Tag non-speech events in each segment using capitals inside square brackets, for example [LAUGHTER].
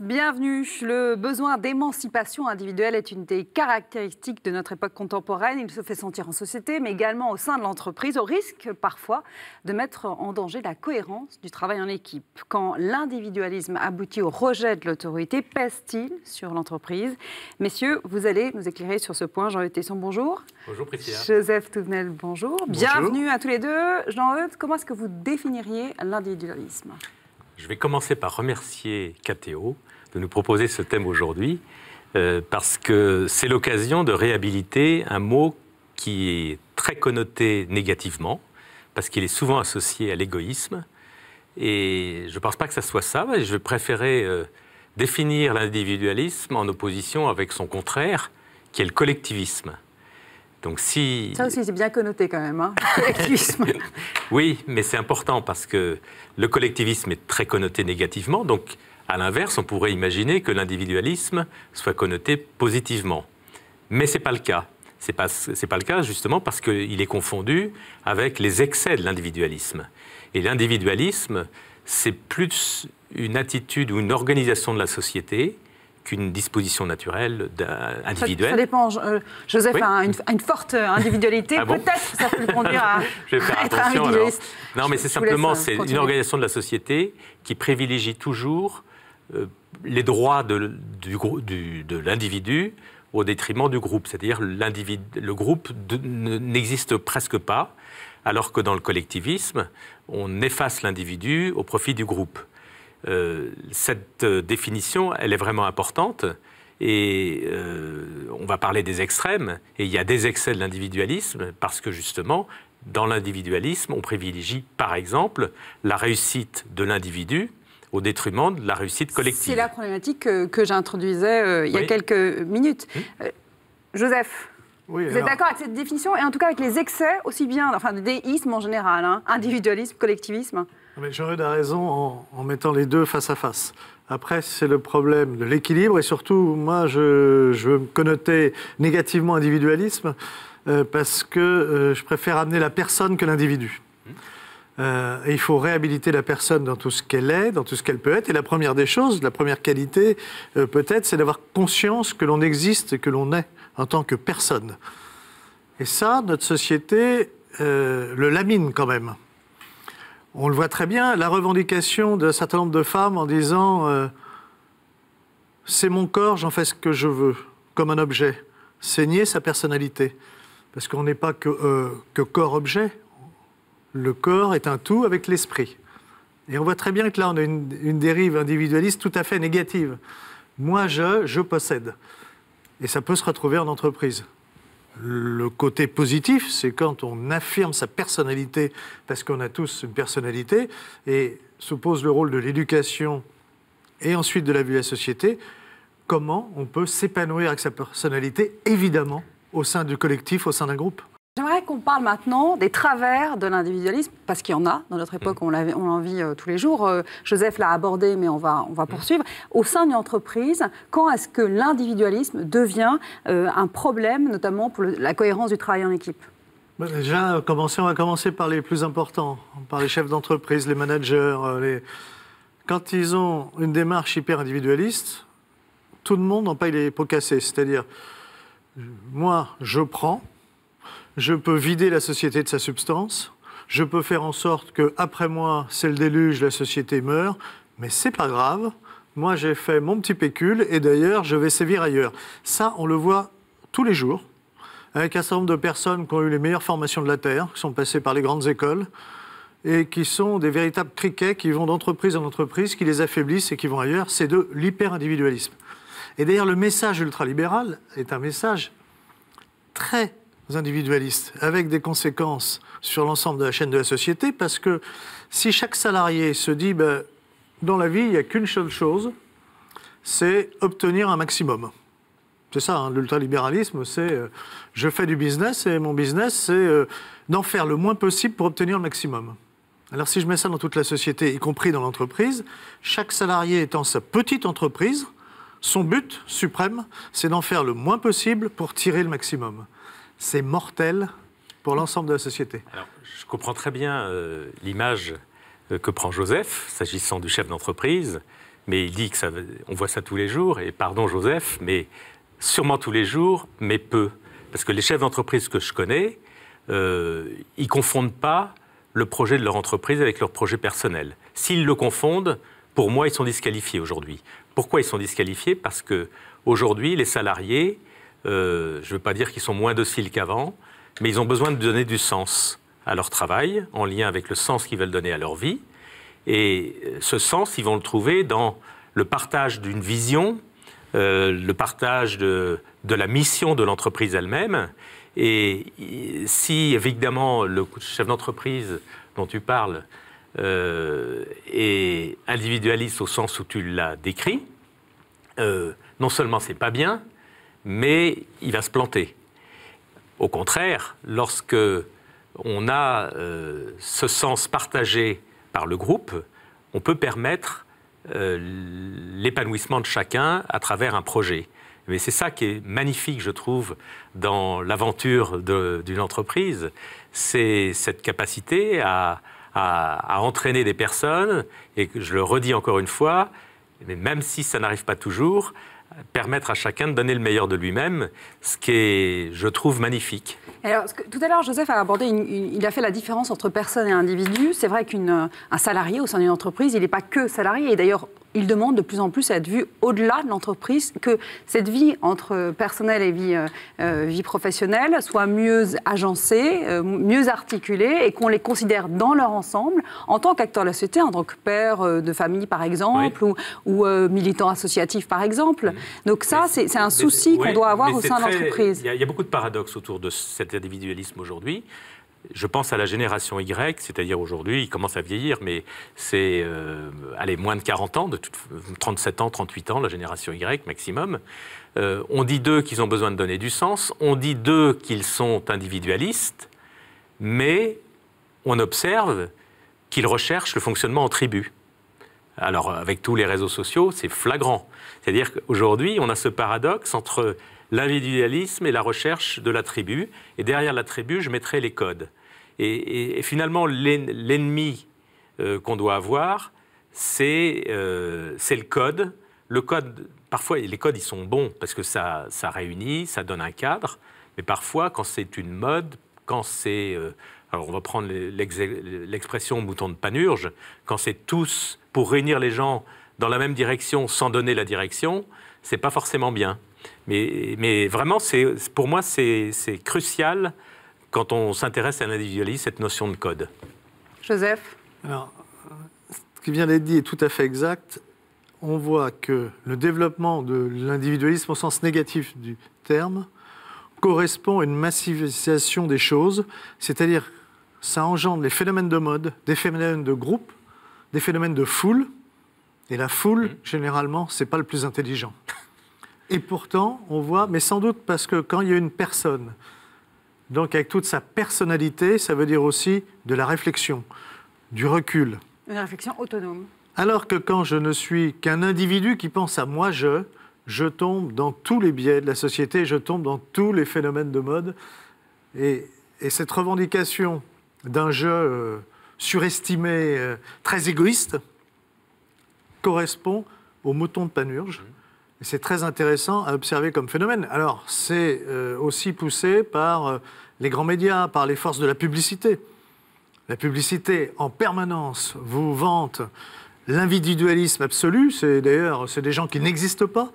bienvenue. Le besoin d'émancipation individuelle est une des caractéristiques de notre époque contemporaine. Il se fait sentir en société, mais également au sein de l'entreprise, au risque parfois de mettre en danger la cohérence du travail en équipe. Quand l'individualisme aboutit au rejet de l'autorité, pèse-t-il sur l'entreprise Messieurs, vous allez nous éclairer sur ce point. Jean-Eudes bonjour. Bonjour Priscilla. Joseph Touvenel, bonjour. Bienvenue à tous les deux. Jean-Eudes, comment est-ce que vous définiriez l'individualisme je vais commencer par remercier KTO de nous proposer ce thème aujourd'hui, euh, parce que c'est l'occasion de réhabiliter un mot qui est très connoté négativement, parce qu'il est souvent associé à l'égoïsme. Et je ne pense pas que ce soit ça. Je vais euh, définir l'individualisme en opposition avec son contraire, qui est le collectivisme. Donc si... Ça aussi, c'est bien connoté quand même, hein, [LAUGHS] collectivisme. oui, mais c'est important parce que le collectivisme est très connoté négativement. Donc, à l'inverse, on pourrait imaginer que l'individualisme soit connoté positivement. Mais ce n'est pas le cas. Ce n'est pas, le cas justement parce qu'il est confondu avec les excès de l'individualisme. Et l'individualisme, c'est plus une attitude ou une organisation de la société qu'une disposition naturelle individuelle. Ça, dépend. Euh, Joseph a une, forte euh, individualité. [LAUGHS] Ah Peut-être ça peut le conduire à, [LAUGHS] je vais faire [LAUGHS] être individualiste. Non, mais c'est simplement euh, c'est une organisation de la société qui privilégie toujours les droits de, du, de l'individu au détriment du groupe. C'est-à-dire le groupe n'existe presque pas, alors que dans le collectivisme, on efface l'individu au profit du groupe. Euh, cette euh, définition, elle est vraiment importante. Et euh, on va parler des extrêmes, et il y a des excès de l'individualisme, parce que justement, dans l'individualisme, on privilégie par exemple la réussite de l'individu, au détriment de la réussite collective. C'est la problématique que, j'introduisais il y a quelques minutes. Hum. Joseph vous êtes d'accord avec cette définition et en tout cas avec les excès, aussi bien, enfin, des déisme en général, hein, individualisme, collectivisme Jean-Rude a raison en, mettant les deux face à face. Après, c'est le problème de l'équilibre et surtout, moi, je, veux me connoter négativement individualisme euh, parce que euh, je préfère amener la personne que l'individu. Mmh. Euh, il faut réhabiliter la personne dans tout ce qu'elle est, dans tout ce qu'elle peut être. Et la première des choses, la première qualité, peut-être, c'est d'avoir conscience que l'on existe et que l'on est en tant que personne. Et ça, notre société le lamine quand même on le voit très bien, la revendication d'un certain nombre de femmes en disant euh, c'est mon corps, j'en fais ce que je veux, comme un objet. saigner sa personnalité. Parce qu'on n'est pas euh, que, corps-objet. Le corps est un tout avec l'esprit. Et on voit très bien que là, on a une dérive individualiste tout à fait négative. Moi, je, je possède. Et ça peut se retrouver en entreprise. Le côté positif, c'est quand on affirme sa personnalité, parce qu'on a tous une personnalité, et se pose le rôle de l'éducation et ensuite de la vie à la société, comment on peut s'épanouir avec sa personnalité, évidemment, au sein du collectif, au sein d'un groupe J'aimerais qu'on parle maintenant des travers de l'individualisme, parce qu'il y en a dans notre époque, mm. on, on vit euh, tous les jours. Euh, Joseph l'a abordé, mais on va, on va mm. poursuivre. Au sein d'une entreprise, quand est-ce que l'individualisme devient euh, un problème, notamment pour la cohérence du travail en équipe bah, Déjà, on va commencer par les plus importants, par les chefs d'entreprise, les managers. Les... Quand ils ont une démarche hyper individualiste, tout le monde en paye les pots cassés. C'est-à-dire, moi, je prends je peux vider la société de sa substance, je peux faire en sorte que après moi, c'est le déluge, la société meurt, mais c'est pas grave. Moi, j'ai fait mon petit pécule et d'ailleurs, je vais sévir ailleurs. Ça, on le voit tous les jours avec un certain nombre de personnes qui ont eu les meilleures formations de la Terre, qui sont passées par les grandes écoles et qui sont des véritables criquets qui vont d'entreprise en entreprise, qui les affaiblissent et qui vont ailleurs. C'est de l'hyper-individualisme. Et d'ailleurs, le message ultralibéral est un message très individualistes, avec des conséquences sur l'ensemble de la chaîne de la société, parce que si chaque salarié se dit, ben, dans la vie, il n'y a qu'une seule chose, c'est obtenir un maximum. C'est ça, l'ultra hein, l'ultralibéralisme, c'est euh, je fais du business et mon business, c'est euh, d'en faire le moins possible pour obtenir le maximum. Alors si je mets ça dans toute la société, y compris dans l'entreprise, chaque salarié étant sa petite entreprise, son but suprême, c'est d'en faire le moins possible pour tirer le maximum c'est mortel pour l'ensemble de la société. je comprends très bien euh, l'image euh, que prend Joseph, s'agissant du chef d'entreprise, mais il dit que ça, on voit ça tous les jours, et pardon Joseph, mais sûrement tous les jours, mais peu. Parce que les chefs d'entreprise que je connais, euh, ils ne confondent pas le projet de leur entreprise avec leur projet personnel. S'ils le confondent, pour moi, ils sont disqualifiés aujourd'hui. Pourquoi ils sont disqualifiés Parce que aujourd'hui, les salariés, euh, je ne veux pas dire qu'ils sont moins dociles qu'avant, mais ils ont besoin de donner du sens à leur travail, en lien avec le sens qu'ils veulent donner à leur vie. Et euh, ce sens, ils vont le trouver dans le partage d'une vision, euh, le partage de, la mission de l'entreprise elle-même. Et si, évidemment, le chef d'entreprise dont tu parles est individualiste au sens où tu l'as décrit, non seulement c'est pas bien, mais il va se planter. Au contraire, lorsque on a euh, ce sens partagé par le groupe, on peut permettre euh, l'épanouissement de chacun à travers un projet. Mais c'est ça qui est magnifique, je trouve, dans l'aventure d'une entreprise, c'est cette capacité à, entraîner des personnes, et je le redis encore une fois, mais même si ça n'arrive pas toujours, permettre à chacun de donner le meilleur de lui-même, ce qui est, je trouve, magnifique. tout à l'heure, Joseph a abordé, il a fait la différence entre personne et individu. C'est vrai qu'un euh, salarié au sein d'une entreprise, il n'est pas que salarié. Et d'ailleurs, il demande de plus en plus à être vu au-delà de l'entreprise, que cette vie entre personnel et vie, euh, euh, professionnelle soit mieux agencée, euh, mieux articulée, et qu'on les considère dans leur ensemble, en tant qu'acteur de la société, en tant que père de famille, par exemple, ou, militant associatif, par exemple. Donc ça, c'est un souci qu'on doit avoir au sein de l'entreprise. Il y, a beaucoup de paradoxes autour de cet individualisme aujourd'hui. Je pense à la génération Y, c'est-à-dire aujourd'hui, ils commencent à vieillir, mais c'est, euh, allez, moins de 40 ans, de 37 ans, 38 ans, la génération Y maximum. Euh, on dit d'eux qu'ils ont besoin de donner du sens, on dit d'eux qu'ils sont individualistes, mais on observe qu'ils recherchent le fonctionnement en tribu. Alors, avec tous les réseaux sociaux, c'est flagrant. C'est-à-dire qu'aujourd'hui, on a ce paradoxe entre l'individualisme et la recherche de la tribu. Et derrière la tribu, je mettrai les codes. Et, finalement, l'ennemi euh, qu'on doit avoir, euh, c'est le code. Le code, parfois, les codes, ils sont bons parce que ça, ça réunit, ça donne un cadre. Mais parfois, quand c'est une mode, quand c'est. Euh, alors, on va prendre l'expression mouton de panurge, quand c'est tous pour réunir les gens dans la même direction sans donner la direction, c'est pas forcément bien. Mais, vraiment, pour moi, c'est crucial quand on s'intéresse à l'individualisme, cette notion de code. Joseph Alors, ce qui vient d'être dit est tout à fait exact. On voit que le développement de l'individualisme au sens négatif du terme correspond à une massivisation des choses, c'est-à-dire ça engendre les phénomènes de mode, des phénomènes de groupe, des phénomènes de foule, et la foule, mmh. généralement, généralement, n'est pas le plus intelligent. Et pourtant, on voit, mais sans doute parce que quand il y a une personne, donc avec toute sa personnalité, ça veut dire aussi de la réflexion, du recul. Une réflexion autonome. Alors que quand je ne suis qu'un individu qui pense à moi, je, je tombe dans tous les biais de la société, je tombe dans tous les phénomènes de mode. Et, cette revendication d'un je euh, surestimé, euh, très égoïste, correspond au mouton de Panurge. Mmh. C'est très intéressant à observer comme phénomène. Alors, c'est euh, aussi poussé par euh, les grands médias, par les forces de la publicité. La publicité, en permanence, vous vante l'individualisme absolu. C'est d'ailleurs, c'est des gens qui n'existent pas.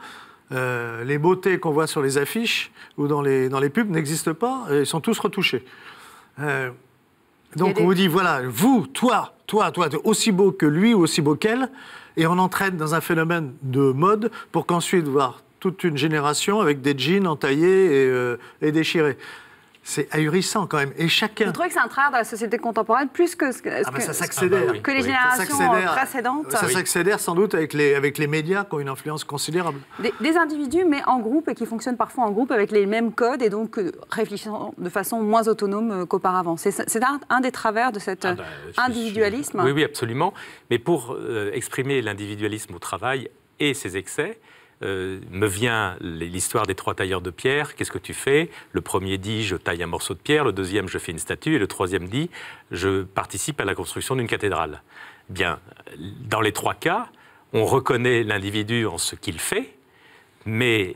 Euh, les beautés qu'on voit sur les affiches ou dans les, dans les pubs n'existent pas. ils sont tous retouchés. donc, on vous dit, voilà, vous, toi, toi, toi, es aussi beau que lui ou aussi beau qu'elle et on entraîne dans un phénomène de mode pour qu'ensuite voir toute une génération avec des jeans entaillés et, euh, et déchirés. C'est ahurissant quand même. Et chacun. Vous trouvez que c'est un travers de la société contemporaine plus que que, les générations précédentes Ça s'accélère sans doute avec les, avec les médias qui ont une influence considérable. Des, individus, mais en groupe et qui fonctionnent parfois en groupe avec les mêmes codes et donc euh, réfléchissant de façon moins autonome euh, qu'auparavant. C'est un, des travers de cet ah euh, ben, individualisme. Oui, oui, absolument. Mais pour exprimer l'individualisme au travail et ses excès, euh, me vient l'histoire des trois tailleurs de pierre. Qu'est-ce que tu fais Le premier dit je taille un morceau de pierre, le deuxième je fais une statue et le troisième dit je participe à la construction d'une cathédrale. Bien, dans les trois cas, on reconnaît l'individu en ce qu'il fait, mais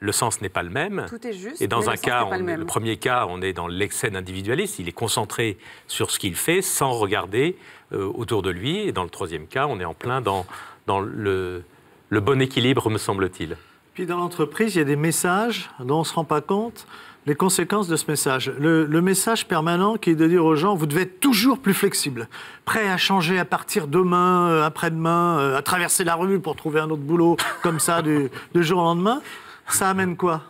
le sens n'est pas le même. Tout est juste. Et dans un le cas, le, premier cas, on est dans l'excès individualiste. Il est concentré sur ce qu'il fait sans regarder euh, autour de lui. Et dans le troisième cas, on est en plein dans, dans le, le bon équilibre, me semble-t-il. Puis dans l'entreprise, il y a des messages dont on ne se rend pas compte, les conséquences de ce message. Le, message permanent qui est de dire aux gens, vous devez être toujours plus flexible, prêt à changer à partir demain, euh, après-demain, euh, à traverser la rue pour trouver un autre boulot [LAUGHS] comme ça du, jour au lendemain. Ça amène quoi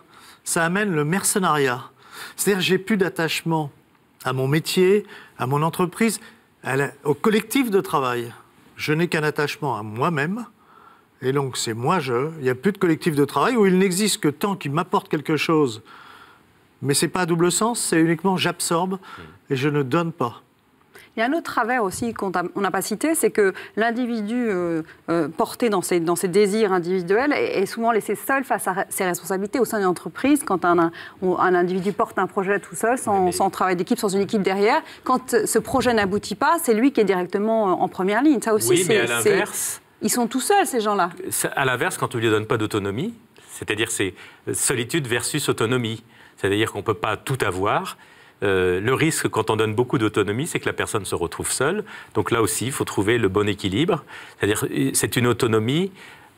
Ça amène le mercenariat. C'est-à-dire, j'ai plus d'attachement à mon métier, à mon entreprise, au collectif de travail. Je n'ai qu'un attachement à moi-même, et donc, c'est moi, je. Il n'y a plus de collectif de travail où il n'existe que tant qu'il m'apporte quelque chose. Mais c'est pas à double sens, c'est uniquement j'absorbe et je ne donne pas. Il y a un autre travers aussi qu'on n'a pas cité, c'est que l'individu euh, euh, porté dans ses, dans ses, désirs individuels est, souvent laissé seul face à ses responsabilités au sein d'une entreprise. Quand un, un, individu porte un projet tout seul, sans, travail d'équipe, sans une équipe derrière, quand ce projet n'aboutit pas, c'est lui qui est directement en première ligne. Ça aussi, oui, mais à l'inverse ils sont tout seuls, ces gens-là. À l'inverse, quand on ne lui donne pas d'autonomie, c'est-à-dire c'est solitude versus autonomie, c'est-à-dire qu'on ne peut pas tout avoir. Euh, le risque quand on donne beaucoup d'autonomie, c'est que la personne se retrouve seule. Donc là aussi, il faut trouver le bon équilibre. C'est-à-dire, euh, c'est une autonomie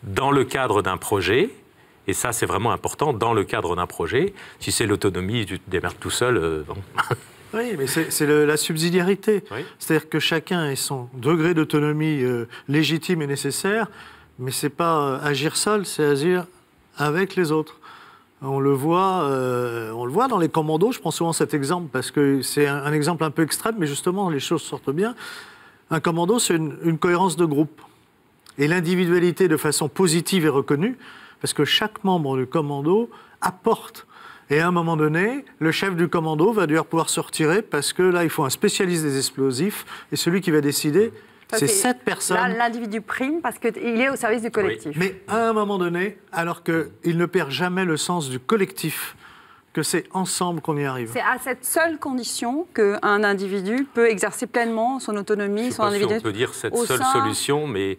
dans le cadre d'un projet, et ça, c'est vraiment important dans le cadre d'un projet. Si c'est l'autonomie, tu te démerdes tout seul. Euh, [LAUGHS] Oui, mais c'est la subsidiarité. C'est-à-dire que chacun ait son degré d'autonomie euh, légitime et nécessaire, mais ce n'est pas euh, agir seul, c'est agir avec les autres. On le, voit, euh, on le voit dans les commandos, je prends souvent cet exemple parce que c'est un, exemple un peu extrême, mais justement les choses sortent bien. Un commando, c'est une, cohérence de groupe. Et l'individualité de façon positive est reconnue parce que chaque membre du commando apporte et à un moment donné, le chef du commando va devoir pouvoir se retirer parce que là, il faut un spécialiste des explosifs et celui qui va décider, c'est cette personne. L'individu prime parce qu'il est au service du collectif. Mais à un moment donné, alors qu'il ne perd jamais le sens du collectif, que c'est ensemble qu'on y arrive. C'est à cette seule condition qu'un individu peut exercer pleinement son autonomie, Je son pas Si on peut dire cette seule solution, mais.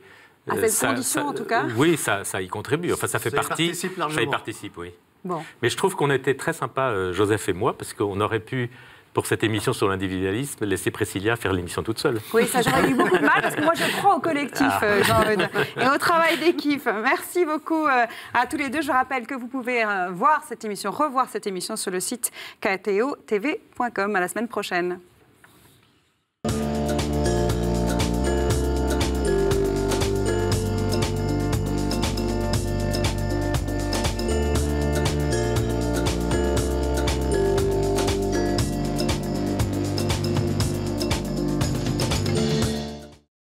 À euh, cette condition, en tout cas Oui, ça, ça y contribue. Enfin, ça fait partie. Ça y participe, oui. Mais je trouve qu'on a été très sympa, euh, Joseph et moi, parce qu'on aurait pu pour cette émission sur l'individualisme, laisser Priscilla faire l'émission toute seule. Oui, ça j'aurais eu beaucoup de mal parce que moi je crois au collectif, ah. euh, et au travail d'équipe. Merci beaucoup euh, à tous les deux. Je rappelle que vous pouvez voir cette émission, revoir cette émission sur le site ktotv.com. À la semaine prochaine.